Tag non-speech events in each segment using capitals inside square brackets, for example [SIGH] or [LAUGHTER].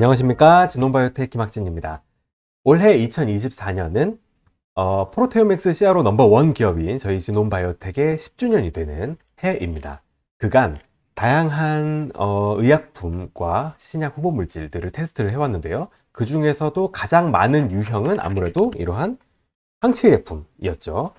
안녕하십니까 진홍바이오텍 김학진입니다. 올해 2024년은 어, 프로테오맥스 CRO 넘버원 기업인 저희 진홍바이오텍의 10주년이 되는 해입니다. 그간 다양한 어, 의약품과 신약 후보 물질들을 테스트를 해왔는데요. 그 중에서도 가장 많은 유형은 아무래도 이러한 항체의약품이었죠.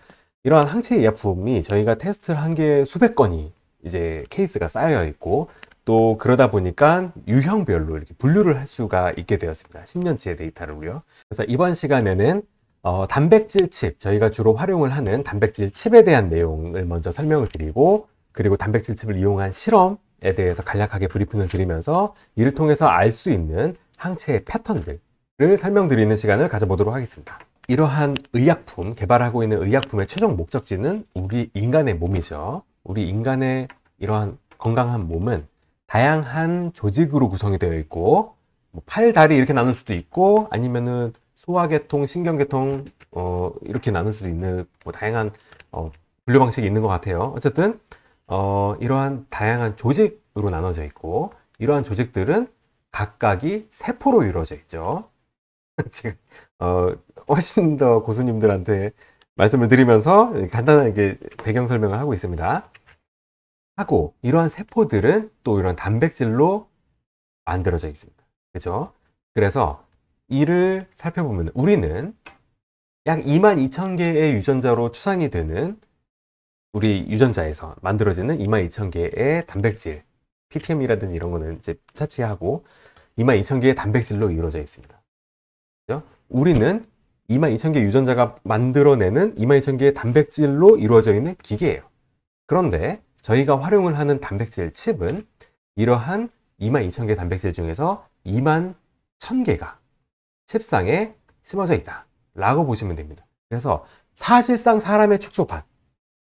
이러한 항체의약품이 저희가 테스트를 한 게 수백 건이 이제 케이스가 쌓여 있고 또 그러다 보니까 유형별로 이렇게 분류를 할 수가 있게 되었습니다. 10년치의 데이터를요. 그래서 이번 시간에는 어, 단백질 칩, 저희가 주로 활용을 하는 단백질 칩에 대한 내용을 먼저 설명을 드리고 그리고 단백질 칩을 이용한 실험에 대해서 간략하게 브리핑을 드리면서 이를 통해서 알 수 있는 항체의 패턴들을 설명드리는 시간을 가져보도록 하겠습니다. 이러한 의약품, 개발하고 있는 의약품의 최종 목적지는 우리 인간의 몸이죠. 우리 인간의 이러한 건강한 몸은 다양한 조직으로 구성이 되어 있고 뭐 팔, 다리 이렇게 나눌 수도 있고 아니면은 소화계통, 신경계통 어, 이렇게 나눌 수도 있는 뭐 다양한 어, 분류 방식이 있는 것 같아요. 어쨌든 어, 이러한 다양한 조직으로 나눠져 있고 이러한 조직들은 각각이 세포로 이루어져 있죠. [LAUGHS] 지금 어, 훨씬 더 고수님들한테 말씀을 드리면서 간단하게 배경 설명을 하고 있습니다. 하고 이러한 세포들은 또 이런 단백질로 만들어져 있습니다. 그죠? 그래서 이를 살펴보면 우리는 약 2만 2천 개의 유전자로 추산이 되는 우리 유전자에서 만들어지는 2만 2천 개의 단백질, PTM이라든지 이런 거는 이제 차치하고 2만 2천 개의 단백질로 이루어져 있습니다. 그죠? 우리는 2만 2천 개 유전자가 만들어내는 2만 2천 개의 단백질로 이루어져 있는 기계예요. 그런데 저희가 활용을 하는 단백질 칩은 이러한 22,000개 단백질 중에서 21,000개가 칩상에 심어져 있다 라고 보시면 됩니다 그래서 사실상 사람의 축소판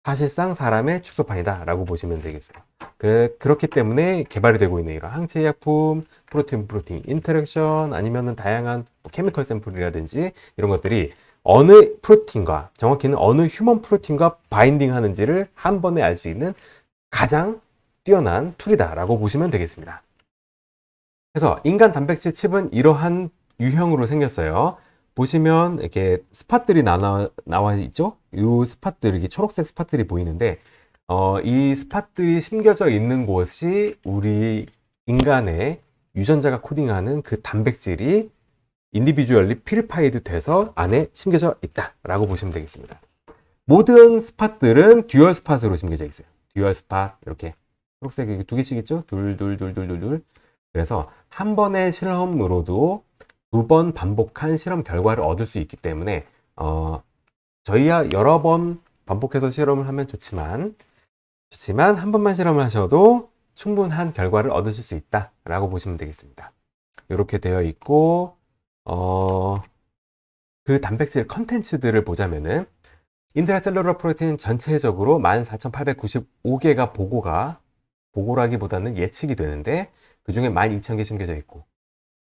사실상 사람의 축소판이다 라고 보시면 되겠어요 그, 렇기 때문에 개발이 되고 있는 이런 항체 약품 프로틴 프로틴 인터랙션 아니면은 다양한 뭐 케미컬 샘플이라든지 이런 것들이 어느 프로틴과 정확히는 어느 휴먼 프로틴과 바인딩 하는지를 한 번에 알 수 있는 가장 뛰어난 툴이다라고 보시면 되겠습니다. 그래서 인간 단백질 칩은 이러한 유형으로 생겼어요. 보시면 이렇게 스팟들이 나나, 나와 있죠? 이 스팟들, 이게 초록색 스팟들이 보이는데, 어, 이 스팟들이 심겨져 있는 곳이 우리 인간의 유전자가 코딩하는 그 단백질이 인디비주얼리 퓨리파이드 돼서 안에 심겨져 있다라고 보시면 되겠습니다. 모든 스팟들은 듀얼 스팟으로 심겨져 있어요. 듀얼 스팟 이렇게 초록색 이두 개씩 있죠? 둘 둘 둘 둘 둘둘. 그래서 한 번의 실험으로도 두 번 반복한 실험 결과를 얻을 수 있기 때문에 어, 저희야 여러 번 반복해서 실험을 하면 좋지만 좋지만 한 번만 실험을 하셔도 충분한 결과를 얻으실 수 있다라고 보시면 되겠습니다. 이렇게 되어 있고 어, 그 단백질 컨텐츠들을 보자면은 인트라셀러러 프로틴 전체적으로 14,895개가 보고가 보고라기보다는 예측이 되는데 그 중에 12,000개 심겨져 있고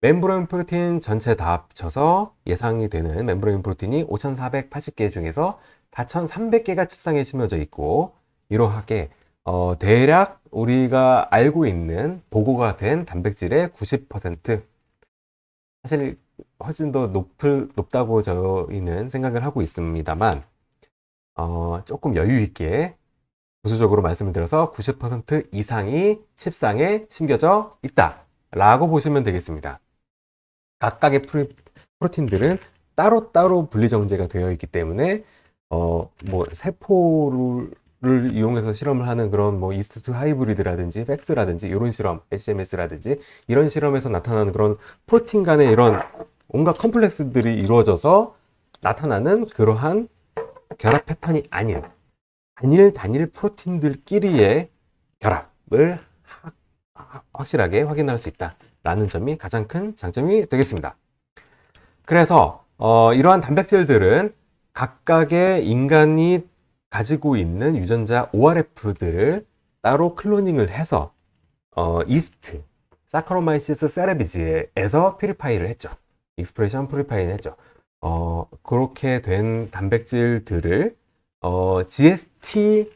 멤브레인 프로틴 전체 다 합쳐서 예상이 되는 멤브레인 프로틴이 5,480개 중에서 4,300개가 칩상에 심어져 있고 이러하게 어, 대략 우리가 알고 있는 보고가 된 단백질의 90% 사실 훨씬 더 높을, 높다고 저희는 생각을 하고 있습니다만 어, 조금 여유 있게 보수적으로 말씀을 드려서 90% 이상이 칩상에 심겨져 있다 라고 보시면 되겠습니다 각각의 프로틴들은 따로따로 분리정제가 되어 있기 때문에 어, 뭐 세포를 를 이용해서 실험을 하는 그런 뭐 이스트 하이브리드라든지 팩스라든지 이런 실험, SMS라든지 이런 실험에서 나타나는 그런 프로틴 간의 이런 온갖 컴플렉스들이 이루어져서 나타나는 그러한 결합 패턴이 아닌 단일 단일 프로틴들끼리의 결합을 확실하게 확인할 수 있다라는 점이 가장 큰 장점이 되겠습니다. 그래서 어, 이러한 단백질들은 각각의 인간이 가지고 있는 유전자 ORF들을 따로 클로닝을 해서 어, 이스트, 사카로마이시스 세레비지에서 퓨리파이를 했죠. 익스프레션 퓨리파이를 했죠. 어, 그렇게 된 단백질들을 어, GST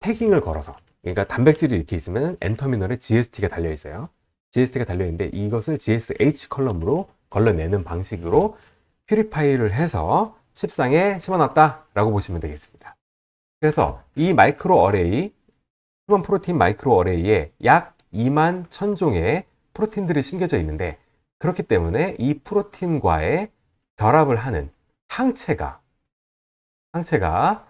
태깅을 걸어서 그러니까 단백질이 이렇게 있으면 엔터미널에 GST가 달려 있어요. GST가 달려 있는데 이것을 GSH 컬럼으로 걸러내는 방식으로 퓨리파이를 해서 칩상에 심어놨다라고 보시면 되겠습니다. 그래서 이 마이크로 어레이, 휴먼 프로틴 마이크로 어레이에 약 2만 1000종의 프로틴들이 심겨져 있는데 그렇기 때문에 이 프로틴과의 결합을 하는 항체가 항체가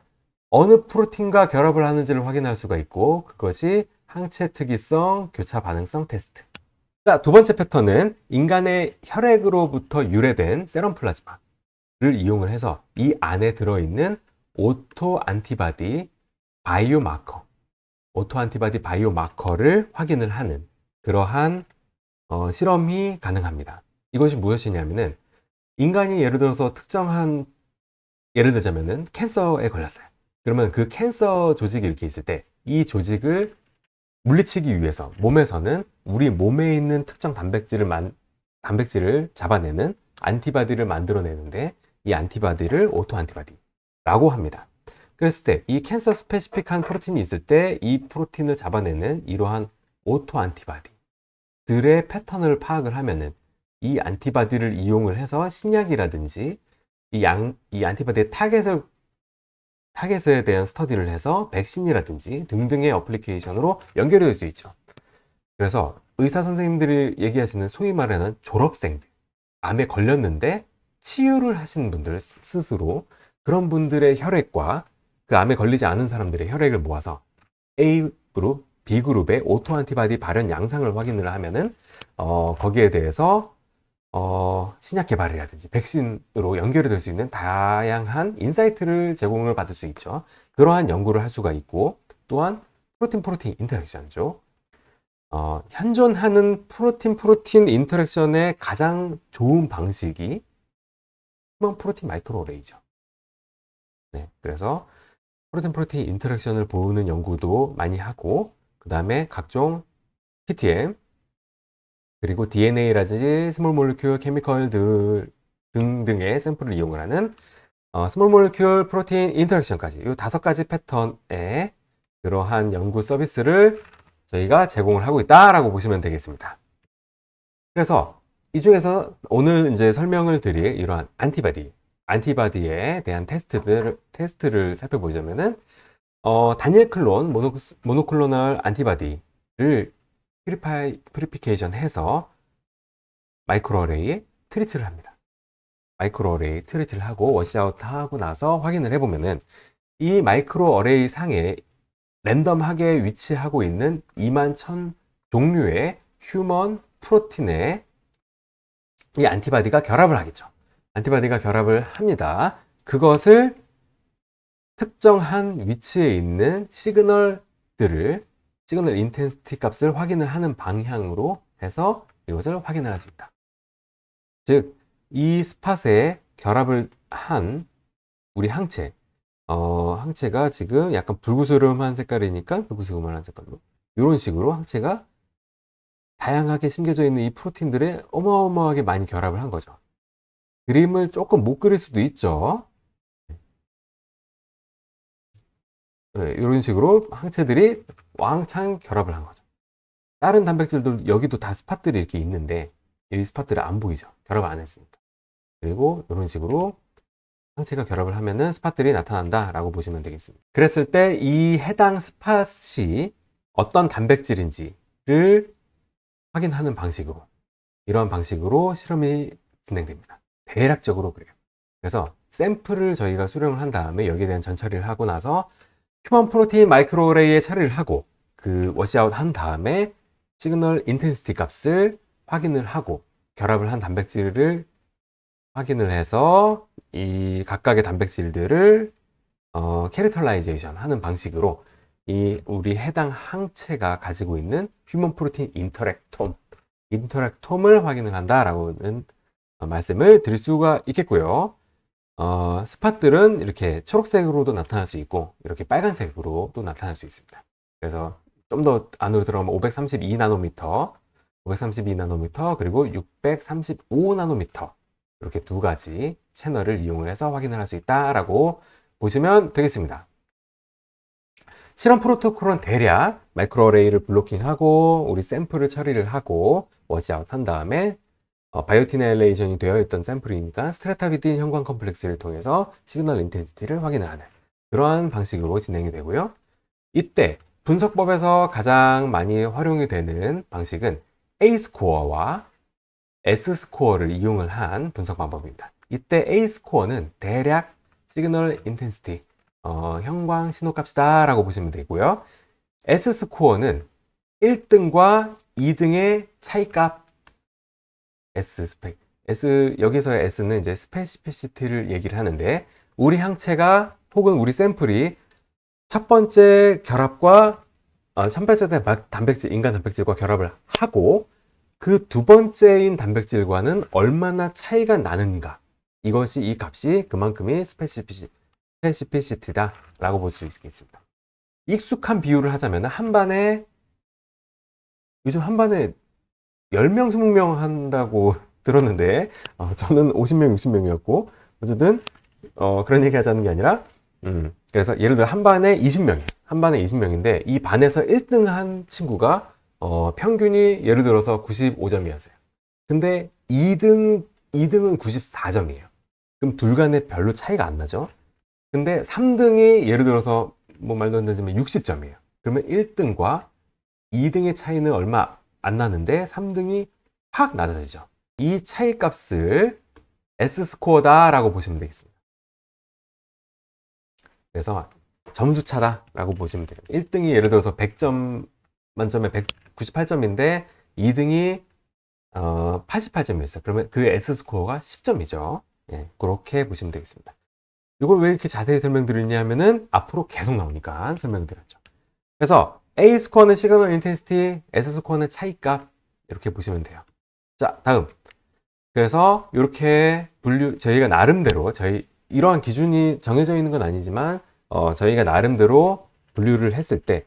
어느 프로틴과 결합을 하는지를 확인할 수가 있고 그것이 항체 특이성 교차 반응성 테스트. 자, 그러니까 두 번째 패턴은 인간의 혈액으로부터 유래된 세럼 플라즈마를 이용을 해서 이 안에 들어있는 오토 안티바디 바이오마커, 오토 안티바디 바이오마커를 확인을 하는 그러한 어, 실험이 가능합니다. 이것이 무엇이냐면은 인간이 예를 들어서 특정한 예를 들자면은 캔서에 걸렸어요. 그러면 그 캔서 조직이 이렇게 있을 때 이 조직을 물리치기 위해서 몸에서는 우리 몸에 있는 특정 단백질을 만, 단백질을 잡아내는 안티바디를 만들어내는데 이 안티바디를 오토 안티바디 라고 합니다. 그랬을 때이 캔서 스페시픽한 프로틴이 있을 때 이 프로틴을 잡아내는 이러한 오토 안티바디들의 패턴을 파악을 하면은 이 안티바디를 이용을 해서 신약이라든지 이, 양, 이 안티바디의 타겟을 타겟에 대한 스터디를 해서 백신이라든지 등등의 어플리케이션으로 연결될 수 있죠. 그래서 의사 선생님들이 얘기하시는 소위 말하는 졸업생들 암에 걸렸는데 치유를 하신 분들 스스로 그런 분들의 혈액과 그 암에 걸리지 않은 사람들의 혈액을 모아서 A그룹, B그룹의 오토 안티바디 발현 양상을 확인을 하면은 어, 거기에 대해서 어, 신약 개발이라든지 백신으로 연결이 될 수 있는 다양한 인사이트를 제공을 받을 수 있죠. 그러한 연구를 할 수가 있고 또한 프로틴 프로틴 인터랙션죠. 어, 현존하는 프로틴 프로틴 인터랙션의 가장 좋은 방식이 휴먼 뭐 프로틴 마이크로레이죠. 네, 그래서 프로틴 프로틴 인터랙션을 보는 연구도 많이 하고 그 다음에 각종 PTM 그리고 DNA라든지 스몰 몰큐 케미컬들 등등의 샘플을 이용을 하는 어, 스몰 몰큐 프로틴 인터랙션까지 이 다섯 가지 패턴의 그러한 연구 서비스를 저희가 제공을 하고 있다라고 보시면 되겠습니다. 그래서 이 중에서 오늘 이제 설명을 드릴 이러한 안티바디 안티바디에 대한 테스트들, 테스트를 살펴보자면은, 어, 단일 클론, 모노, 모노클로널 안티바디를 프리파이, 프리피케이션 해서 마이크로어레이 트리트를 합니다. 마이크로어레이 트리트를 하고 워시아웃 하고 나서 확인을 해보면은 이 마이크로어레이 상에 랜덤하게 위치하고 있는 2만 1000 종류의 휴먼 프로틴에 이 안티바디가 결합을 하겠죠. 안티바디가 결합을 합니다. 그것을 특정한 위치에 있는 시그널들을 시그널 인텐시티 값을 확인을 하는 방향으로 해서 이것을 확인을 할 수 있다. 즉, 이 스팟에 결합을 한 우리 항체 어, 항체가 지금 약간 불구스름한 색깔이니까 불구스름한 색깔로 이런 식으로 항체가 다양하게 심겨져 있는 이 프로틴들에 어마어마하게 많이 결합을 한 거죠. 그림을 조금 못 그릴 수도 있죠. 네, 이런 식으로 항체들이 왕창 결합을 한 거죠. 다른 단백질도 여기도 다 스팟들이 이렇게 있는데 이 스팟들이 안 보이죠. 결합 안 했으니까. 그리고 이런 식으로 항체가 결합을 하면은 스팟들이 나타난다라고 보시면 되겠습니다. 그랬을 때 이 해당 스팟이 어떤 단백질인지를 확인하는 방식으로 이러한 방식으로 실험이 진행됩니다. 대략적으로 그래요. 그래서 샘플을 저희가 수령을 한 다음에 여기에 대한 전처리를 하고 나서 휴먼 프로틴 마이크로레이에 처리를 하고 그 워시아웃 한 다음에 시그널 인텐시티 값을 확인을 하고 결합을 한 단백질을 확인을 해서 이 각각의 단백질들을 어, 캐릭터라이제이션 하는 방식으로 이 우리 해당 항체가 가지고 있는 휴먼 프로틴 인터랙톰 인터랙톰을 확인을 한다라고는 어, 말씀을 드릴 수가 있겠고요. 어, 스팟들은 이렇게 초록색으로도 나타날 수 있고 이렇게 빨간색으로도 나타날 수 있습니다. 그래서 좀 더 안으로 들어가면 532나노미터, 532나노미터 그리고 635나노미터 이렇게 두 가지 채널을 이용 해서 확인을 할 수 있다라고 보시면 되겠습니다. 실험 프로토콜은 대략 마이크로레이를 블로킹하고 우리 샘플을 처리를 하고 워시아웃 한 다음에 어, 바이오티나일레이션이 되어 있던 샘플이니까 스트레타비딘 형광 컴플렉스를 통해서 시그널 인텐시티를 확인을 하는 그러한 방식으로 진행이 되고요. 이때 분석법에서 가장 많이 활용이 되는 방식은 A스코어와 S스코어를 이용을 한 분석 방법입니다. 이때 A스코어는 대략 시그널 인텐시티, 어, 형광 신호값이다 라고 보시면 되고요. S스코어는 1등과 2등의 차이값 S 스펙. S 여기서의 S는 이제 스페시피시티를 얘기를 하는데 우리 항체가 혹은 우리 샘플이 첫 번째 결합과 어, 선발자 번째 단백질 인간 단백질과 결합을 하고 그 두 번째인 단백질과는 얼마나 차이가 나는가 이것이 이 값이 그만큼이 스페시피시, 스페시피시티다 라고 볼 수 있겠습니다 익숙한 비유를 하자면 한반에 요즘 한반에 10명, 20명 한다고 [LAUGHS] 들었는데, 어, 저는 50명, 60명이었고, 어쨌든, 어, 그런 얘기 하자는 게 아니라, 음, 그래서 예를 들어 한 반에 20명, 한 반에 20명인데, 이 반에서 1등 한 친구가, 어, 평균이 예를 들어서 95점이었어요. 근데 2등, 2등은 94점이에요. 그럼 둘 간에 별로 차이가 안 나죠? 근데 3등이 예를 들어서, 뭐 말도 안 되지만 60점이에요. 그러면 1등과 2등의 차이는 얼마 안 나는데 3등이 확 낮아지죠. 이 차이 값을 S스코어다라고 보시면 되겠습니다. 그래서 점수차다라고 보시면 되 돼요. 1등이 예를 들어서 100점 만점에 198점인데 2등이 어, 88점이었어요. 그러면 그 S스코어가 10점이죠. 예, 그렇게 보시면 되겠습니다. 이걸 왜 이렇게 자세히 설명드리냐 하면은 앞으로 계속 나오니까 설명드렸죠. 그래서 A 스코어는 시그널 인텐시티, S 스코어는 차이값 이렇게 보시면 돼요. 자, 다음. 그래서 이렇게 분류 저희가 나름대로 저희 이러한 기준이 정해져 있는 건 아니지만 어, 저희가 나름대로 분류를 했을 때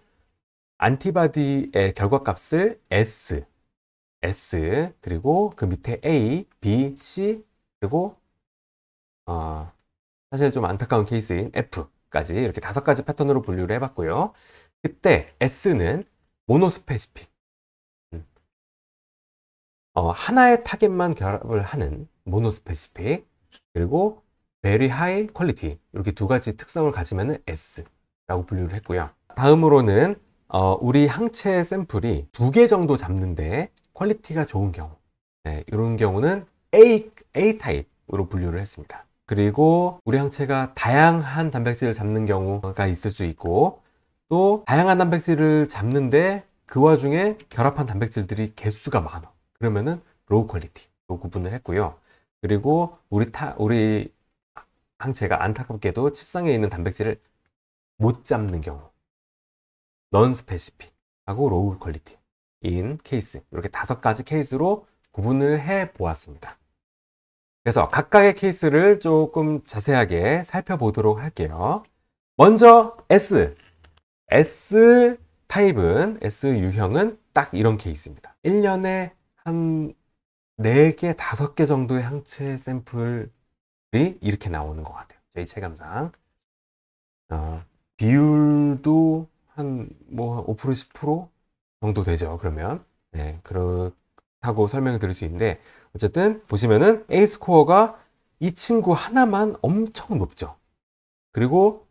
안티바디의 결과값을 S, S 그리고 그 밑에 A, B, C 그리고 어, 사실 좀 안타까운 케이스인 F까지 이렇게 다섯 가지 패턴으로 분류를 해봤고요. 그때 S는 모노스페시픽 음. 어, 하나의 타겟만 결합을 하는 모노스페시픽 그리고 very high quality 이렇게 두 가지 특성을 가지면 S라고 분류를 했고요 다음으로는 어, 우리 항체 샘플이 두 개 정도 잡는데 퀄리티가 좋은 경우 네, 이런 경우는 A, A 타입으로 분류를 했습니다 그리고 우리 항체가 다양한 단백질을 잡는 경우가 있을 수 있고 또 다양한 단백질을 잡는데 그 와중에 결합한 단백질들이 개수가 많아. 그러면은 로우 퀄리티로 구분을 했고요. 그리고 우리 타 우리 항체가 안타깝게도 칩상에 있는 단백질을 못 잡는 경우 넌 스페시픽 하고 로우 퀄리티 인 케이스 이렇게 다섯 가지 케이스로 구분을 해 보았습니다. 그래서 각각의 케이스를 조금 자세하게 살펴보도록 할게요. 먼저 S S 타입은 S 유형은 딱 이런 케이스입니다. 1년에 한 4개, 5개 정도의 항체 샘플이 이렇게 나오는 것 같아요. 제희 체감상. 어, 비율도 한뭐5% 10% 정도 되죠. 그러면 네, 그렇다고 설명을 드릴 수 있는데 어쨌든 보시면은 A 스코어가 이 친구 하나만 엄청 높죠. 그리고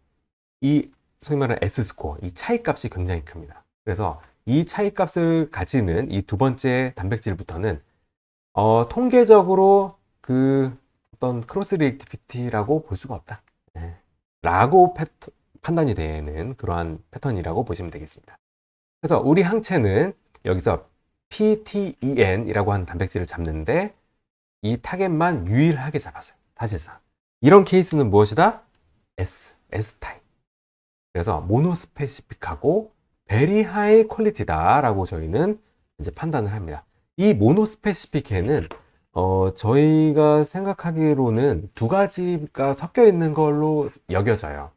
이 소위 말하는 S스코어, 이 차이값이 굉장히 큽니다. 그래서 이 차이값을 가지는 이 두 번째 단백질부터는 어, 통계적으로 그 어떤 크로스 리액티비티라고 볼 수가 없다. 네. 라고 패턴, 판단이 되는 그러한 패턴이라고 보시면 되겠습니다. 그래서 우리 항체는 여기서 PTEN이라고 하는 단백질을 잡는데 이 타겟만 유일하게 잡았어요. 사실상. 이런 케이스는 무엇이다? S, S타입. 그래서 모노스페시픽하고 베리 하이 퀄리티다라고 저희는 이제 판단을 합니다. 이 모노스페시픽에는 어, 저희가 생각하기로는 두 가지가 섞여 있는 걸로 여겨져요.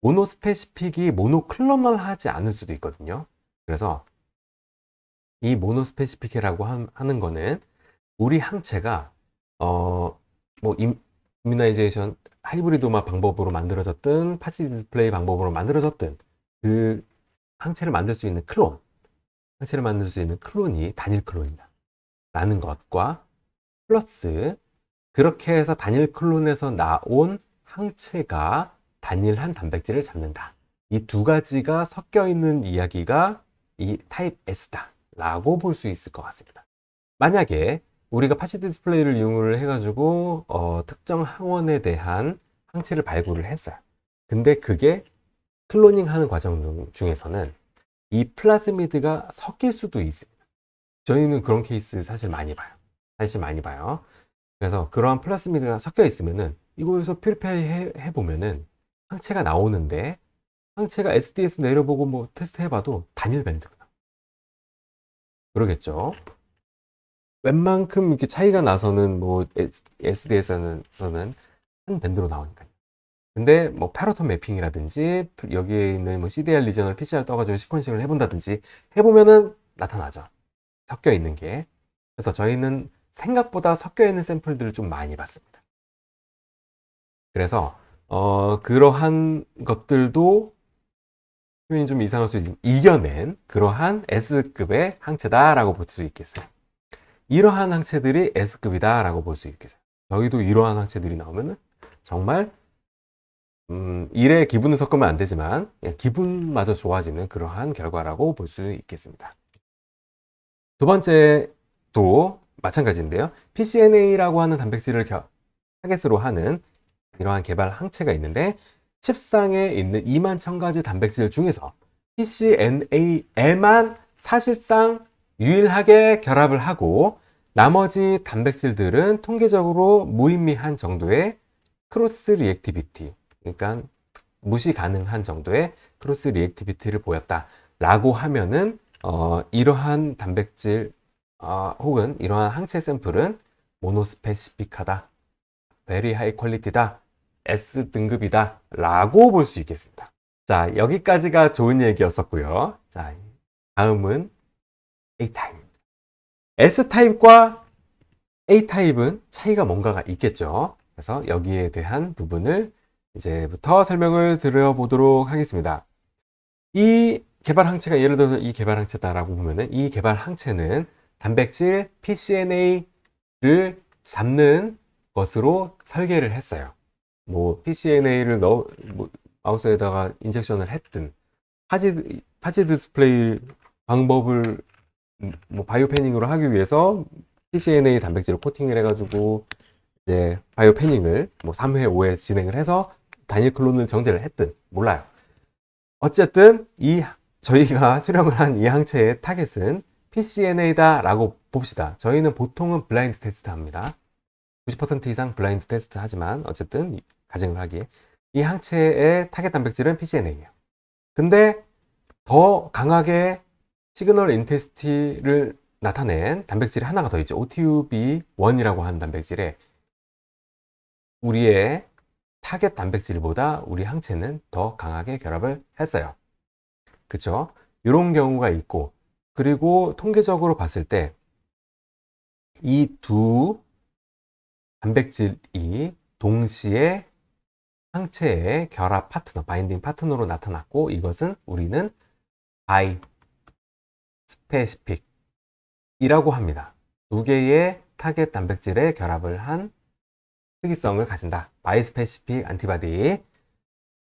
모노스페시픽이 모노클로널하지 않을 수도 있거든요. 그래서 이 모노스페시픽이라고 하는 거는 우리 항체가 어, 뭐 이뮤나이제이션 하이브리드 음악 방법으로 만들어졌든 파츠 디스플레이 방법으로 만들어졌든 그 항체를 만들 수 있는 클론 항체를 만들 수 있는 클론이 단일 클론이다 라는 것과 플러스 그렇게 해서 단일 클론에서 나온 항체가 단일한 단백질을 잡는다 이 두 가지가 섞여 있는 이야기가 이 타입 S다 라고 볼 수 있을 것 같습니다 만약에 우리가 파시 드 디스플레이를 이용을 해가지고 어, 특정 항원에 대한 항체를 발굴을 했어요. 근데 그게 클로닝 하는 과정 중에서는 이 플라스미드가 섞일 수도 있습니다. 저희는 그런 케이스 사실 많이 봐요. 사실 많이 봐요. 그래서 그러한 플라스미드가 섞여 있으면은 이거에서 필리파이 해, 보면은 항체가 나오는데 항체가 SDS 내려보고 뭐 테스트 해봐도 단일 밴드가 그러겠죠. 웬만큼 이렇게 차이가 나서는 뭐 SDS에서는 한 밴드로 나오니까요. 근데 뭐 패러톤 매핑이라든지 여기에 있는 뭐 CDR 리전을 PCR 떠가지고 시퀀싱을 해본다든지 해보면은 나타나죠. 섞여 있는 게. 그래서 저희는 생각보다 섞여 있는 샘플들을 좀 많이 봤습니다. 그래서 어, 그러한 것들도 표현이 좀 이상할 수 있지만 이겨낸 그러한 S급의 항체다라고 볼 수 있겠어요. 이러한 항체들이 S급이다라고 볼 수 있겠어요. 여기도 이러한 항체들이 나오면 정말 음, 일의 기분을 섞으면 안 되지만 예, 기분마저 좋아지는 그러한 결과라고 볼 수 있겠습니다. 두 번째도 마찬가지인데요. PCNA라고 하는 단백질을 겨, 타겟으로 하는 이러한 개발 항체가 있는데 칩상에 있는 2만 1000가지 단백질 중에서 PCNA에만 사실상 유일하게 결합을 하고 나머지 단백질들은 통계적으로 무의미한 정도의 크로스 리액티비티 그러니까 무시 가능한 정도의 크로스 리액티비티를 보였다 라고 하면은 어, 이러한 단백질 어, 혹은 이러한 항체 샘플은 모노스페시픽하다 베리 하이 퀄리티다 S 등급이다 라고 볼 수 있겠습니다 자 여기까지가 좋은 얘기였었고요 자 다음은 A타입입니다. S타입과 A타입은 차이가 뭔가가 있겠죠. 그래서 여기에 대한 부분을 이제부터 설명을 드려보도록 하겠습니다. 이 개발 항체가 예를 들어서 이 개발 항체다라고 보면은 이 개발 항체는 단백질 pCNA를 잡는 것으로 설계를 했어요. 뭐 pCNA를 넣어 뭐, 마우스에다가 인젝션을 했든 파지 파지 디스플레이 방법을 뭐 바이오 패닝으로 하기 위해서 p c n a 단백질을 코팅을 해가지고 이제 바이오 패닝을 뭐 3회, 5회 진행을 해서 단일 클론을 정제를 했든 몰라요. 어쨌든 이 저희가 [LAUGHS] 수령을 한 이 항체의 타겟은 PCNA다라고 봅시다. 저희는 보통은 블라인드 테스트 합니다. 90% 이상 블라인드 테스트 하지만 어쨌든 가정을 하기에 이 항체의 타겟 단백질은 PCNA예요. 근데 더 강하게 시그널 인테스티를 나타낸 단백질이 하나가 더 있죠. OTUB1이라고 하는 단백질에 우리의 타겟 단백질보다 우리 항체는 더 강하게 결합을 했어요. 그쵸? 이런 경우가 있고 그리고 통계적으로 봤을 때 이 두 단백질이 동시에 항체의 결합 파트너, 바인딩 파트너로 나타났고 이것은 우리는 바이 스페시픽이라고 합니다. 두 개의 타겟 단백질의 결합을 한 특이성을 가진다. 바이스페시픽 안티바디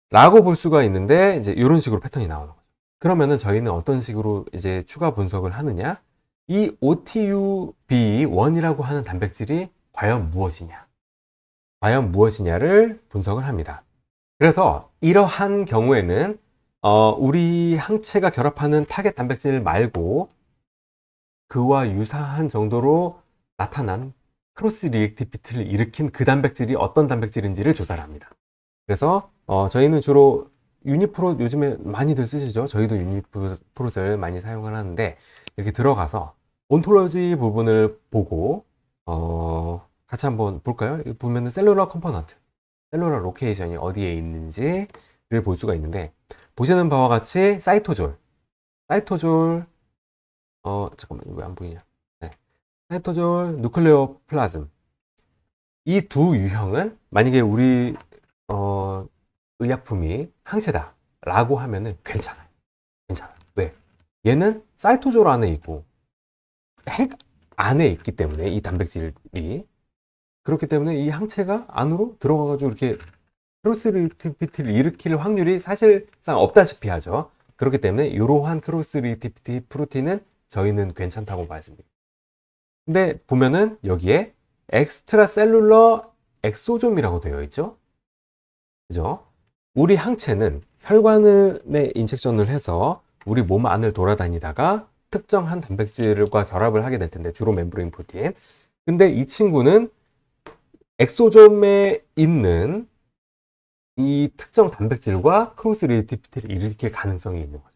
라고 볼 수가 있는데 이제 이런 식으로 패턴이 나오는 거죠. 그러면은 저희는 어떤 식으로 이제 추가 분석을 하느냐? 이 OTUB1이라고 하는 단백질이 과연 무엇이냐? 과연 무엇이냐를 분석을 합니다. 그래서 이러한 경우에는 어, 우리 항체가 결합하는 타겟 단백질 말고 그와 유사한 정도로 나타난 크로스 리액티비티를 일으킨 그 단백질이 어떤 단백질인지를 조사를 합니다. 그래서 어, 저희는 주로 유니프로 요즘에 많이들 쓰시죠? 저희도 유니프롯를 많이 사용을 하는데 이렇게 들어가서 온톨로지 부분을 보고 어, 같이 한번 볼까요? 보면은 셀룰러 컴포넌트, 셀룰러 로케이션이 어디에 있는지 를볼 수가 있는데 보시는 바와 같이 사이토졸 사이토졸 어 잠깐만 이왜안 보이냐 네. 사이토졸 누클레오플라즘 이 두 유형은 만약에 우리 어, 의약품이 항체다 라고 하면은 괜찮아요 괜찮아 왜? 네. 얘는 사이토졸 안에 있고 핵 안에 있기 때문에 이 단백질이 그렇기 때문에 이 항체가 안으로 들어가가지고 이렇게 크로스 리티피티를 일으킬 확률이 사실상 없다시피 하죠. 그렇기 때문에 이러한 크로스 리티피티 프로틴은 저희는 괜찮다고 말씀니다 근데 보면은 여기에 엑스트라셀룰러 엑소좀이라고 되어 있죠. 그죠? 우리 항체는 혈관에 인젝션을 해서 우리 몸 안을 돌아다니다가 특정한 단백질과 결합을 하게 될 텐데 주로 멤브레인 프로틴. 근데 이 친구는 엑소좀에 있는 이 특정 단백질과 크로스 리티피티를 일으킬 가능성이 있는 거죠.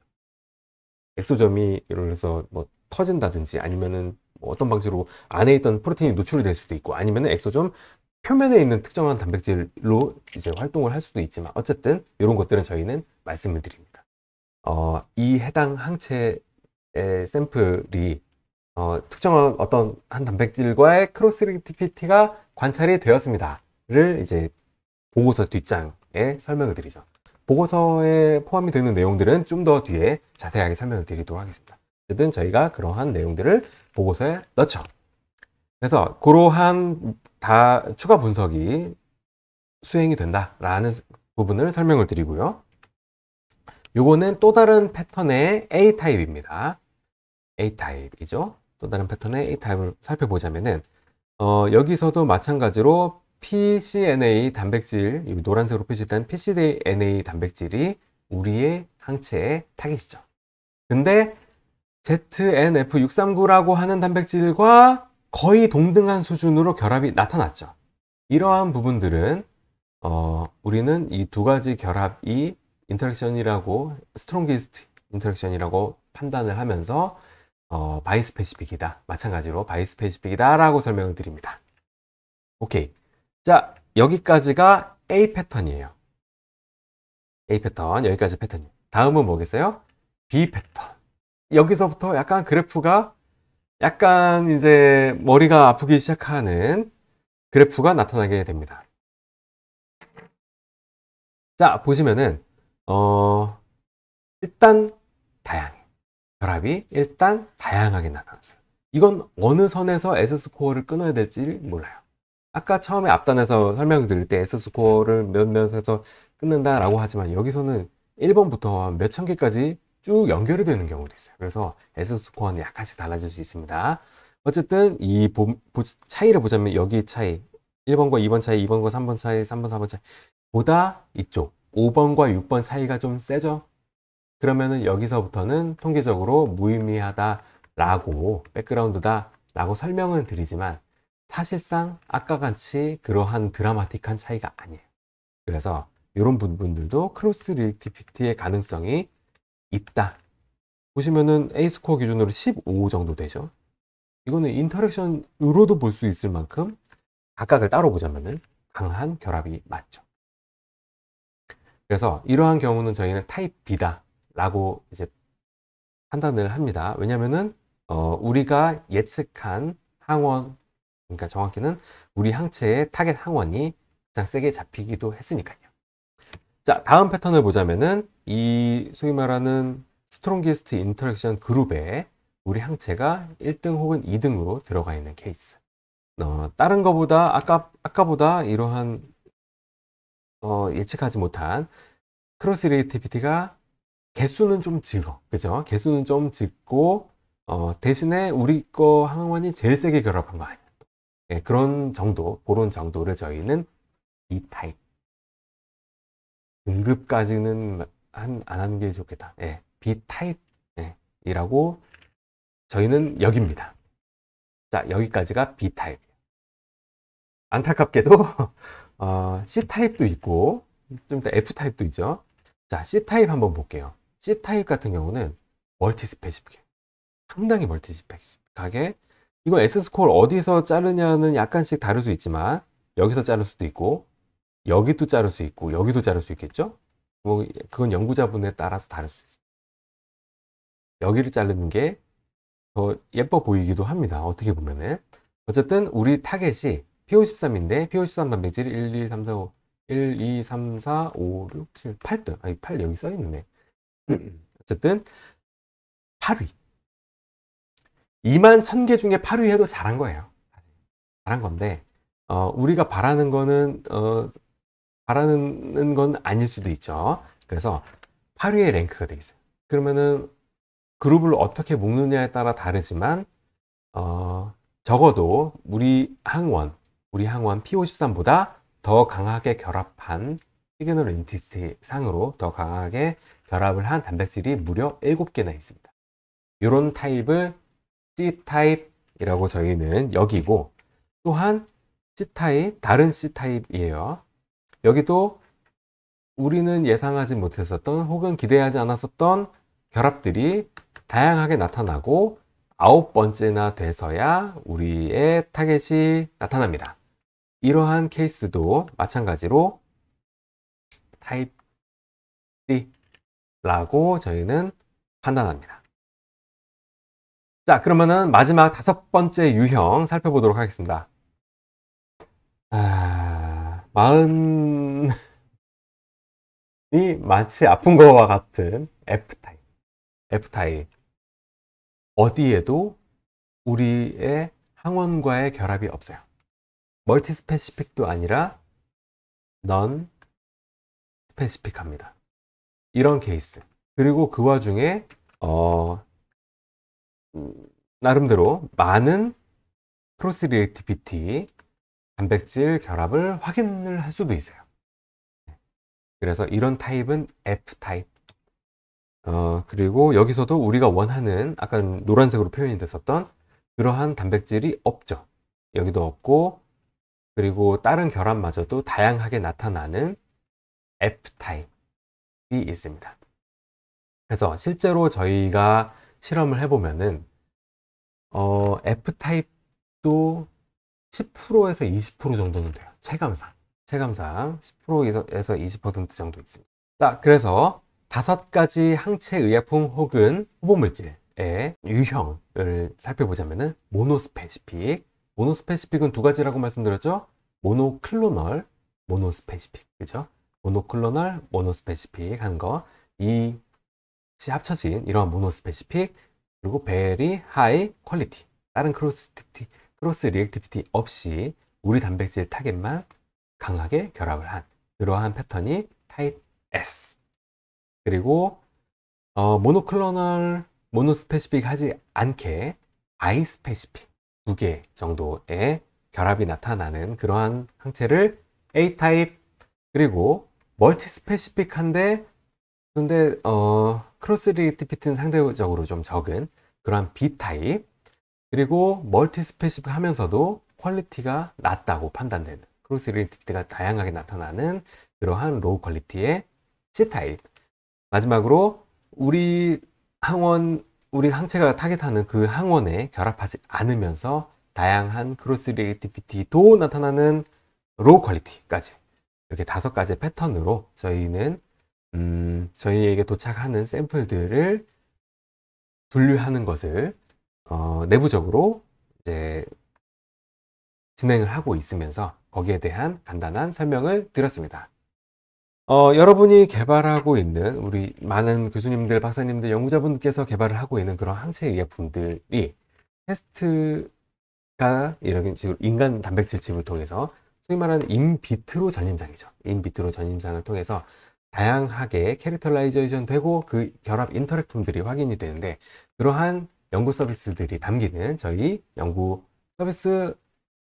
엑소점이 예를 들어서 뭐 터진다든지 아니면은 뭐 어떤 방식으로 안에 있던 프로테인이 노출이 될 수도 있고 아니면은 엑소점 표면에 있는 특정한 단백질로 이제 활동을 할 수도 있지만 어쨌든 이런 것들은 저희는 말씀을 드립니다. 어, 이 해당 항체의 샘플이 어, 특정한 어떤 한 단백질과의 크로스 리티피티가 관찰이 되었습니다를 이제 보고서 뒷장 설명을 드리죠. 보고서에 포함이 되는 내용들은 좀 더 뒤에 자세하게 설명을 드리도록 하겠습니다. 어쨌든 저희가 그러한 내용들을 보고서에 넣죠. 그래서 그러한 다 추가 분석이 수행이 된다라는 부분을 설명을 드리고요. 요거는 또 다른 패턴의 A 타입입니다. A 타입이죠. 또 다른 패턴의 A 타입을 살펴보자면은 어, 여기서도 마찬가지로 PCNA 단백질, 이 노란색으로 표시된 PCNA 단백질이 우리의 항체에 타깃이죠. 근데 ZNF639라고 하는 단백질과 거의 동등한 수준으로 결합이 나타났죠. 이러한 부분들은 어, 우리는 이 두 가지 결합이 인터랙션이라고 스트롱기스트 인터랙션이라고 판단을 하면서 어, 바이스페시픽이다. 마찬가지로 바이스페시픽이다 라고 설명을 드립니다. 오케이. 자, 여기까지가 A 패턴이에요. A 패턴, 여기까지 패턴이. 다음은 뭐겠어요? B 패턴. 여기서부터 약간 그래프가 약간 이제 머리가 아프기 시작하는 그래프가 나타나게 됩니다. 자, 보시면은, 어, 일단 다양해. 결합이 일단 다양하게 나타났어요. 이건 어느 선에서 S스코어를 끊어야 될지 몰라요. 아까 처음에 앞단에서 설명드릴 때 S스코어를 몇몇에서 끊는다라고 하지만 여기서는 1번부터 몇 천 개까지 쭉 연결이 되는 경우도 있어요. 그래서 S스코어는 약간씩 달라질 수 있습니다. 어쨌든 이 보, 보, 차이를 보자면 여기 차이 1번과 2번 차이, 2번과 3번 차이, 3번, 4번 차이 보다 이쪽 5번과 6번 차이가 좀 세죠? 그러면은 여기서부터는 통계적으로 무의미하다라고 백그라운드다라고 설명은 드리지만 사실상 아까 같이 그러한 드라마틱한 차이가 아니에요. 그래서 이런 부분들도 크로스 리액티비티의 가능성이 있다. 보시면은 에이스코어 기준으로 15 정도 되죠. 이거는 인터랙션으로도 볼 수 있을 만큼 각각을 따로 보자면은 강한 결합이 맞죠. 그래서 이러한 경우는 저희는 타입 B다 라고 이제 판단을 합니다. 왜냐면은 어 우리가 예측한 항원 그러니까 정확히는 우리 항체의 타겟 항원이 가장 세게 잡히기도 했으니까요. 자, 다음 패턴을 보자면은 이 소위 말하는 스트롱기스트 인터랙션 그룹에 우리 항체가 1등 혹은 2등으로 들어가 있는 케이스. 어, 다른 거보다 아까 아까보다 이러한 어, 예측하지 못한 크로스 레이티비티가 개수는 좀 적어, 그죠? 개수는 좀 적고 어, 대신에 우리 거 항원이 제일 세게 결합한 거아니에 네, 그런 정도, 그런 정도를 저희는 이 타입. 등급까지는 한, 안 하는 게 좋겠다. 네, 예, B 타입이라고 예, 저희는 여기입니다. 자, 여기까지가 B 타입. 안타깝게도 [LAUGHS] 어, C 타입도 있고 좀 이따 F 타입도 있죠. 자, C 타입 한번 볼게요. C 타입 같은 경우는 멀티 스페시픽, 상당히 멀티 스페시픽하게 이건 s 스코어를 어디서 자르냐는 약간씩 다를 수 있지만 여기서 자를 수도 있고 여기도 자를 수 있고 여기도 자를 수 있겠죠? 뭐 그건 연구자분에 따라서 다를 수 있습니다. 여기를 자르는 게 더 예뻐 보이기도 합니다. 어떻게 보면은 어쨌든 우리 타겟이 PO13인데 PO13 단백질 1, 2, 3, 4, 5 1, 2, 3, 4, 5, 6, 7, 8등 아니 8 여기 써있네 [CLEARS THROAT] 어쨌든 8위 2만 1000개 중에 8위 해도 잘한 거예요. 잘한 건데, 어, 우리가 바라는 거는, 어, 바라는 건 아닐 수도 있죠. 그래서 8위의 랭크가 되겠어요. 그러면은 그룹을 어떻게 묶느냐에 따라 다르지만, 어, 적어도 우리 항원, 우리 항원 P53보다 더 강하게 결합한 시그널 인티스트 상으로 더 강하게 결합을 한 단백질이 무려 7개나 있습니다. 이런 타입을 C타입이라고 저희는 여기고 또한 C타입, 다른 C타입이에요. 여기도 우리는 예상하지 못했었던 혹은 기대하지 않았었던 결합들이 다양하게 나타나고 아홉 번째나 돼서야 우리의 타겟이 나타납니다. 이러한 케이스도 마찬가지로 타입 d 라고 저희는 판단합니다. 자, 그러면은 마지막 다섯 번째 유형 살펴보도록 하겠습니다. 아, 마음이 마치 아픈 것과 같은 F 타입. F 타입. 어디에도 우리의 항원과의 결합이 없어요. 멀티 스페시픽도 아니라 넌 스페시픽합니다. 이런 케이스. 그리고 그 와중에 어, 나름대로 많은 크로스 리액티비티 단백질 결합을 확인을 할 수도 있어요. 네. 그래서 이런 타입은 F 타입. 어, 그리고 여기서도 우리가 원하는 아까 노란색으로 표현이 됐었던 그러한 단백질이 없죠. 여기도 없고 그리고 다른 결합마저도 다양하게 나타나는 F 타입이 있습니다. 그래서 실제로 저희가 실험을 해보면은 어, F타입도 10%에서 20% 정도는 돼요. 체감상. 체감상 10%에서 20% 정도 있습니다. 자, 그래서 다섯 가지 항체 의약품 혹은 호보물질의 유형을 살펴보자면은 모노스페시픽. 모노스페시픽은 두 가지라고 말씀드렸죠? 모노클로널, 모노스페시픽. 그죠? 모노클로널, 모노스페시픽 하는 거. 이시 합쳐진 이러한 모노 스페시픽 그리고 베리 하이 퀄리티 다른 크로스, 리액티비티, 크로스 리액티비티 없이 우리 단백질 타겟만 강하게 결합을 한 그러한 패턴이 타입 S 그리고 어, 모노클로널 모노스페시픽 하지 않게 아이스페시픽 두 개 정도의 결합이 나타나는 그러한 항체를 A타입 그리고 멀티스페시픽한데 그런데 어, 크로스 리티 피트는 상대적으로 좀 적은 그러한 B 타입 그리고 멀티 스페시픽 하면서도 퀄리티가 낮다고 판단되는 크로스 리티 피트가 다양하게 나타나는 그러한 로우 퀄리티의 C 타입 마지막으로 우리 항원 우리 항체가 타겟하는 그 항원에 결합하지 않으면서 다양한 크로스 리티피티도 나타나는 로우 퀄리티까지 이렇게 다섯 가지 패턴으로 저희는 음, 저희에게 도착하는 샘플들을 분류하는 것을 어, 내부적으로 이제 진행을 하고 있으면서 거기에 대한 간단한 설명을 드렸습니다. 어, 여러분이 개발하고 있는 우리 많은 교수님들, 박사님들, 연구자분들께서 개발을 하고 있는 그런 항체 의약품들이 테스트가 이런 식으로 인간 단백질 칩을 통해서 소위 말하는 인비트로 전임장이죠. 인비트로 전임장을 통해서 다양하게 캐릭터라이저이션 되고 그 결합 인터랙톰들이 확인이 되는데 그러한 연구 서비스들이 담기는 저희 연구 서비스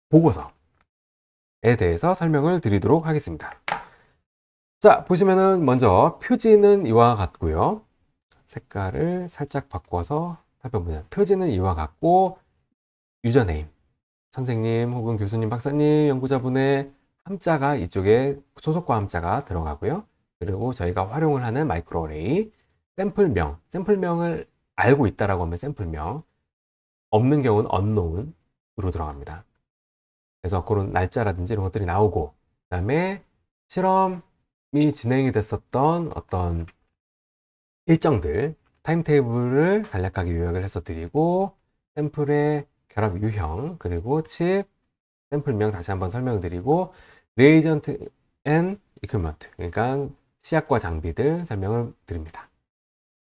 보고서에 대해서 설명을 드리도록 하겠습니다. 자 보시면은 먼저 표지는 이와 같고요. 색깔을 살짝 바꿔서 살펴보면 표지는 이와 같고 유저네임 선생님 혹은 교수님 박사님 연구자분의 함자가 이쪽에 소속과 함자가 들어가고요. 그리고 저희가 활용을 하는 마이크로어레이, 샘플명, 샘플명을 알고 있다라고 하면 샘플명, 없는 경우는 unknown으로 들어갑니다. 그래서 그런 날짜라든지 이런 것들이 나오고 그 다음에 실험이 진행이 됐었던 어떤 일정들, 타임테이블을 간략하게 요약을 해서 드리고 샘플의 결합 유형, 그리고 칩, 샘플명 다시 한번 설명드리고 레이전트 앤이큐먼트 그러니까 시약과 장비 들 설명을 드립니다.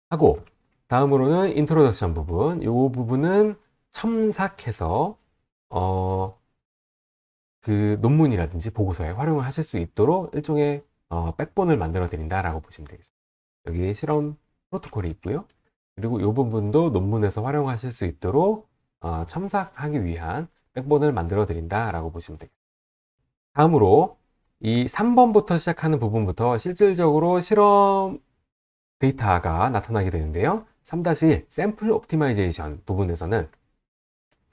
하고 다음으로는 인트로덕션 부분. 이 부분은 첨삭해서 어, 그 논문이라든지 보고서에 활용을 하실 수 있도록 일종의 어, 백본을 만들어 드린다라고 보시면 되겠습니다. 여기 실험 프로토콜이 있고요. 그리고 이 부분도 논문에서 활용하실 수 있도록 어, 첨삭하기 위한 백본을 만들어 드린다라고 보시면 되겠습니다. 다음으로 이 3번부터 시작하는 부분부터 실질적으로 실험 데이터가 나타나게 되는데요. 3-1 샘플 옵티마이제이션 부분에서는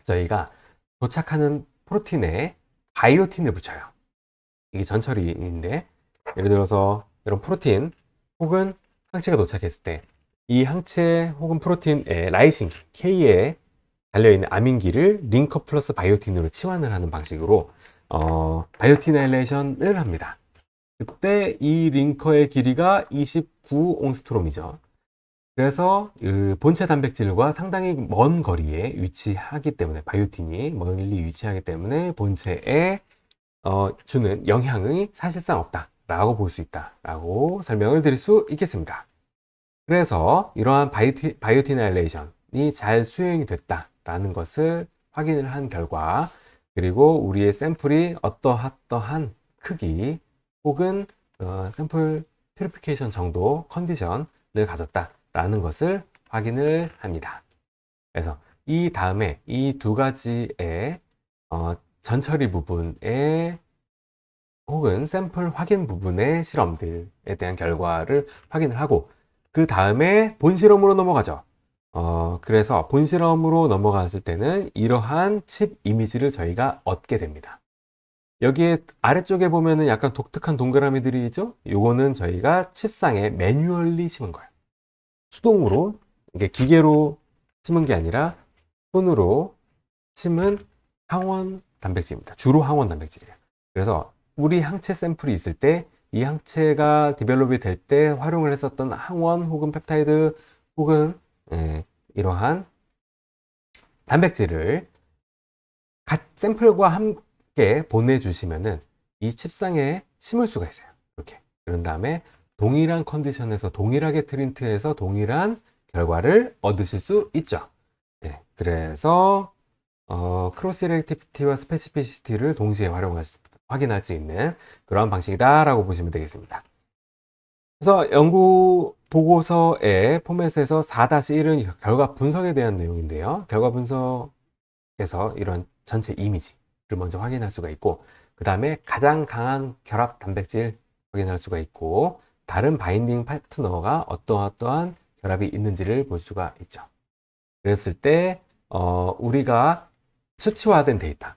저희가 도착하는 프로틴에 바이오틴을 붙여요. 이게 전처리인데 예를 들어서 이런 프로틴 혹은 항체가 도착했을 때 이 항체 혹은 프로틴의 라이신기 K에 달려있는 아민기를 링커 플러스 바이오틴으로 치환을 하는 방식으로 어, 바이오티나일레이션을 합니다. 그때 이 링커의 길이가 29 옹스트롬이죠. 그래서 그 본체 단백질과 상당히 먼 거리에 위치하기 때문에 바이오틴이 멀리 위치하기 때문에 본체에 어, 주는 영향이 사실상 없다라고 볼 수 있다라고 설명을 드릴 수 있겠습니다. 그래서 이러한 바이오티, 바나일레이션이잘 수행이 됐다라는 것을 확인을 한 결과 그리고 우리의 샘플이 어떠한 떠 크기 혹은 어, 샘플 퓨리피케이션 정도 컨디션을 가졌다라는 것을 확인을 합니다. 그래서 이 다음에 이 두 가지의 어, 전처리 부분에 혹은 샘플 확인 부분의 실험들에 대한 결과를 확인을 하고 그 다음에 본 실험으로 넘어가죠. 어, 그래서 본 실험으로 넘어갔을 때는 이러한 칩 이미지를 저희가 얻게 됩니다. 여기 아래쪽에 보면은 약간 독특한 동그라미들이 있죠? 요거는 저희가 칩상에 매뉴얼리 심은 거예요. 수동으로, 이게 기계로 심은 게 아니라 손으로 심은 항원 단백질입니다. 주로 항원 단백질이에요. 그래서 우리 항체 샘플이 있을 때 이 항체가 디벨롭이 될 때 활용을 했었던 항원 혹은 펩타이드 혹은 예, 이러한 단백질을 갓 샘플과 함께 보내주시면은 이 칩상에 심을 수가 있어요. 이렇게. 그런 다음에 동일한 컨디션에서 동일하게 트린트해서 동일한 결과를 얻으실 수 있죠. 예, 그래서 어, 크로스 셀렉티비티와 스페시피시티를 동시에 활용할 수, 확인할 수 있는 그러 방식이다라고 보시면 되겠습니다. 그래서 연구 보고서의 포맷에서 4-1은 결과 분석에 대한 내용인데요. 결과 분석에서 이런 전체 이미지를 먼저 확인할 수가 있고 그 다음에 가장 강한 결합 단백질 확인할 수가 있고 다른 바인딩 파트너가 어떠어떠한 결합이 있는지를 볼 수가 있죠. 그랬을 때 어, 우리가 수치화된 데이터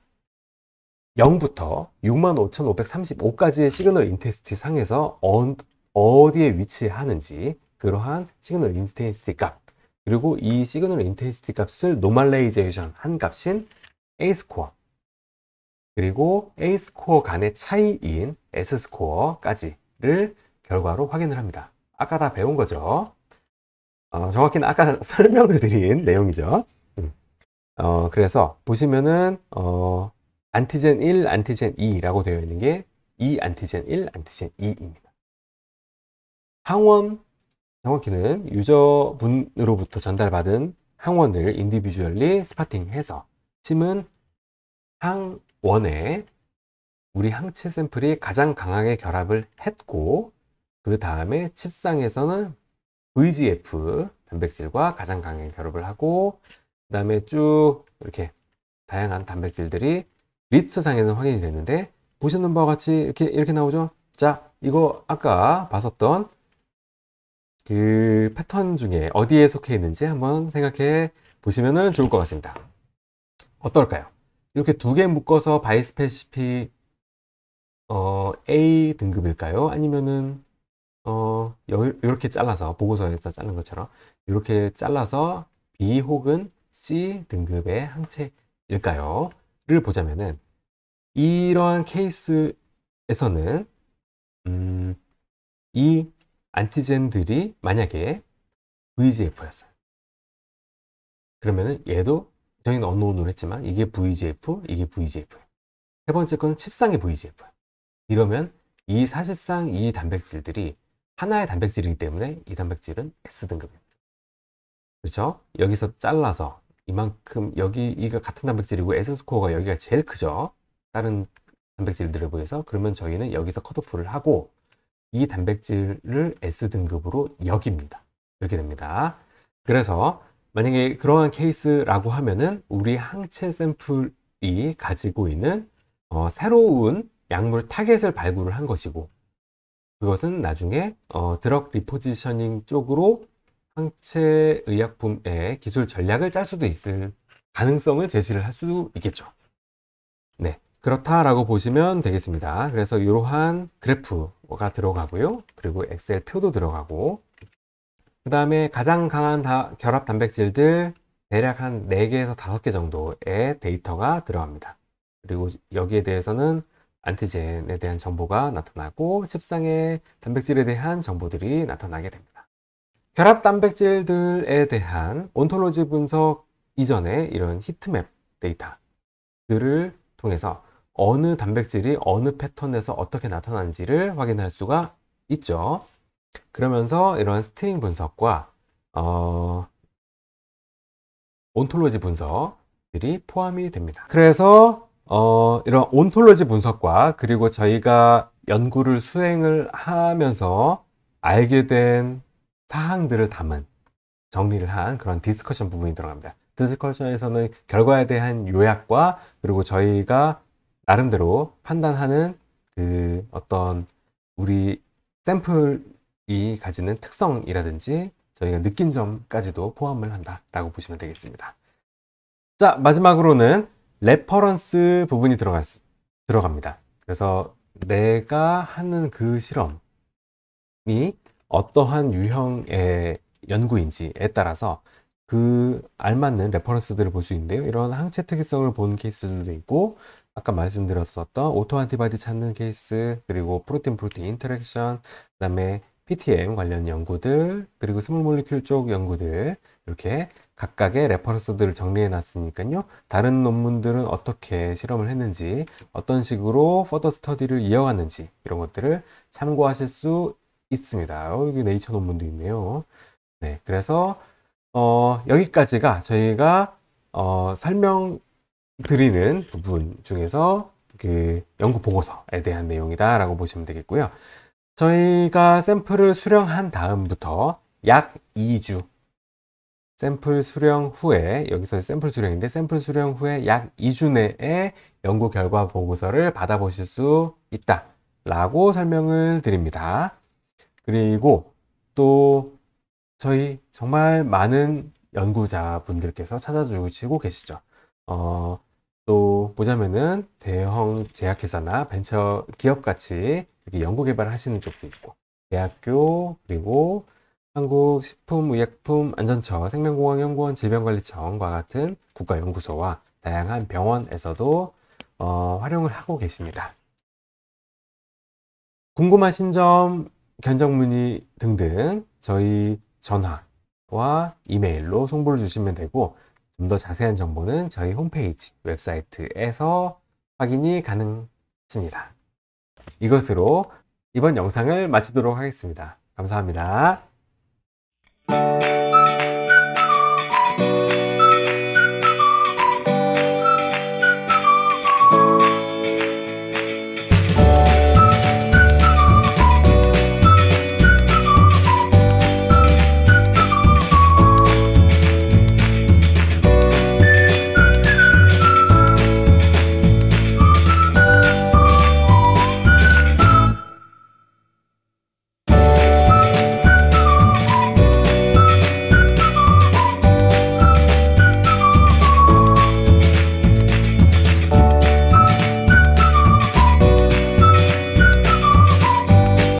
0부터 65,535까지의 시그널 인테스트 상에서 어, 어디에 위치하는지 그러한 시그널 인텐시티 값 그리고 이 시그널 인텐시티 값을 노멀레이제이션 한 값인 A스코어 그리고 A스코어 간의 차이인 S스코어까지를 결과로 확인을 합니다. 아까 다 배운 거죠. 어, 정확히는 아까 [LAUGHS] 설명을 드린 내용이죠. 음. 어, 그래서 보시면은 어, 안티젠 1, 안티젠 2라고 되어 있는 게 이 안티젠 1, 안티젠 2입니다. 항원, 정확히는 유저분으로부터 전달받은 항원을 인디비주얼리 스파팅해서 심은 항원에 우리 항체 샘플이 가장 강하게 결합을 했고 그 다음에 칩상에서는 VGF 단백질과 가장 강하게 결합을 하고 그 다음에 쭉 이렇게 다양한 단백질들이 리츠상에는 확인이 됐는데 보시는 바와 같이 이렇게 이렇게 나오죠 자 이거 아까 봤었던 그 패턴 중에 어디에 속해 있는지 한번 생각해 보시면 좋을 것 같습니다. 어떨까요? 이렇게 두 개 묶어서 바이스페시피 어, A 등급일까요? 아니면은 어, 이렇게 잘라서 보고서에서 자른 것처럼 이렇게 잘라서 B 혹은 C 등급의 항체일까요? 를 보자면은 이러한 케이스에서는 음, 이 안티젠들이 만약에 VGF였어요. 그러면 얘도 저희는 언노운으로 했지만 이게 VGF, 이게 VGF. 세 번째 건 칩상의 VGF. 이러면 이 사실상 이 단백질들이 하나의 단백질이기 때문에 이 단백질은 S등급입니다. 그렇죠? 여기서 잘라서 이만큼 여기 이가 같은 단백질이고 S스코어가 여기가 제일 크죠? 다른 단백질들에 비해서 그러면 저희는 여기서 컷오프를 하고 이 단백질을 S등급으로 여깁니다. 이렇게 됩니다. 그래서 만약에 그러한 케이스라고 하면은 우리 항체 샘플이 가지고 있는 어, 새로운 약물 타겟을 발굴을 한 것이고 그것은 나중에 어, 드럭 리포지셔닝 쪽으로 항체 의약품의 기술 전략을 짤 수도 있을 가능성을 제시를 할 수 있겠죠. 네. 그렇다라고 보시면 되겠습니다. 그래서 이러한 그래프가 들어가고요. 그리고 엑셀 표도 들어가고 그 다음에 가장 강한 다, 결합 단백질들 대략 한 4개에서 5개 정도의 데이터가 들어갑니다. 그리고 여기에 대해서는 안티젠에 대한 정보가 나타나고 칩상의 단백질에 대한 정보들이 나타나게 됩니다. 결합 단백질들에 대한 온톨로지 분석 이전에 이런 히트맵 데이터들을 통해서 어느 단백질이 어느 패턴에서 어떻게 나타나는지를 확인할 수가 있죠. 그러면서 이러한 스트링 분석과 어, 온톨로지 분석들이 포함이 됩니다. 그래서 어, 이런 온톨로지 분석과 그리고 저희가 연구를 수행을 하면서 알게 된 사항들을 담은 정리를 한 그런 디스커션 부분이 들어갑니다. 디스커션에서는 결과에 대한 요약과 그리고 저희가 나름대로 판단하는 그 어떤 우리 샘플이 가지는 특성이라든지 저희가 느낀 점까지도 포함을 한다라고 보시면 되겠습니다. 자, 마지막으로는 레퍼런스 부분이 들어갈 수, 들어갑니다. 그래서 내가 하는 그 실험이 어떠한 유형의 연구인지에 따라서 그 알맞는 레퍼런스들을 볼 수 있는데요. 이런 항체 특이성을 본 케이스들도 있고 아까 말씀드렸었던 오토 안티바디 찾는 케이스, 그리고 프로틴 프로틴 인터랙션, 그다음에 PTM 관련 연구들, 그리고 스몰 몰리큘 쪽 연구들 이렇게 각각의 레퍼런스들을 정리해 놨으니까요. 다른 논문들은 어떻게 실험을 했는지, 어떤 식으로 퍼더 스터디를 이어갔는지 이런 것들을 참고하실 수 있습니다. 어, 여기 네이처 논문도 있네요. 네, 그래서 어, 여기까지가 저희가 어, 설명 드리는 부분 중에서 그 연구 보고서에 대한 내용이다라고 보시면 되겠고요. 저희가 샘플을 수령한 다음부터 약 2주 샘플 수령 후에 여기서 샘플 수령인데 샘플 수령 후에 약 2주 내에 연구 결과 보고서를 받아보실 수 있다 라고 설명을 드립니다 그리고 또 저희 정말 많은 연구자분들께서 찾아주시고 계시죠 어, 또 보자면은 대형 제약회사나 벤처 기업 같이 이렇게 연구개발을 하시는 쪽도 있고 대학교 그리고 한국식품의약품안전처 생명공학연구원 질병관리청과 같은 국가연구소와 다양한 병원에서도 어, 활용을 하고 계십니다. 궁금하신 점, 견적 문의 등등 저희 전화와 이메일로 송보를 주시면 되고 좀더 자세한 정보는 저희 홈페이지 웹사이트에서 확인이 가능합니다. 이것으로 이번 영상을 마치도록 하겠습니다. 감사합니다.